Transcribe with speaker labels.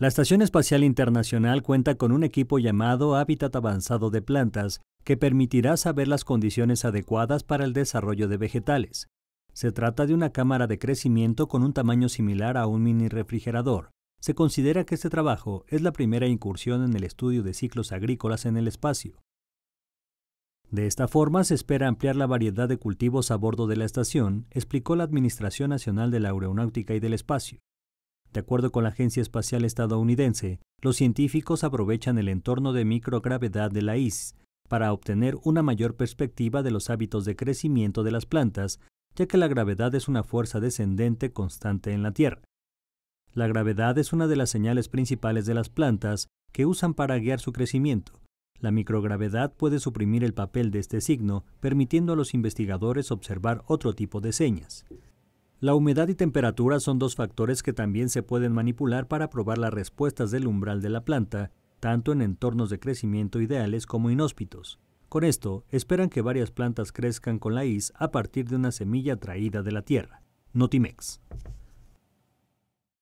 Speaker 1: La Estación Espacial Internacional cuenta con un equipo llamado Hábitat Avanzado de Plantas que permitirá saber las condiciones adecuadas para el desarrollo de vegetales. Se trata de una cámara de crecimiento con un tamaño similar a un mini refrigerador. Se considera que este trabajo es la primera incursión en el estudio de ciclos agrícolas en el espacio. De esta forma se espera ampliar la variedad de cultivos a bordo de la estación, explicó la Administración Nacional de la Aeronáutica y del Espacio. De acuerdo con la Agencia Espacial Estadounidense, los científicos aprovechan el entorno de microgravedad de la IS para obtener una mayor perspectiva de los hábitos de crecimiento de las plantas, ya que la gravedad es una fuerza descendente constante en la Tierra. La gravedad es una de las señales principales de las plantas que usan para guiar su crecimiento. La microgravedad puede suprimir el papel de este signo, permitiendo a los investigadores observar otro tipo de señas. La humedad y temperatura son dos factores que también se pueden manipular para probar las respuestas del umbral de la planta, tanto en entornos de crecimiento ideales como inhóspitos. Con esto, esperan que varias plantas crezcan con la is a partir de una semilla traída de la tierra. Notimex.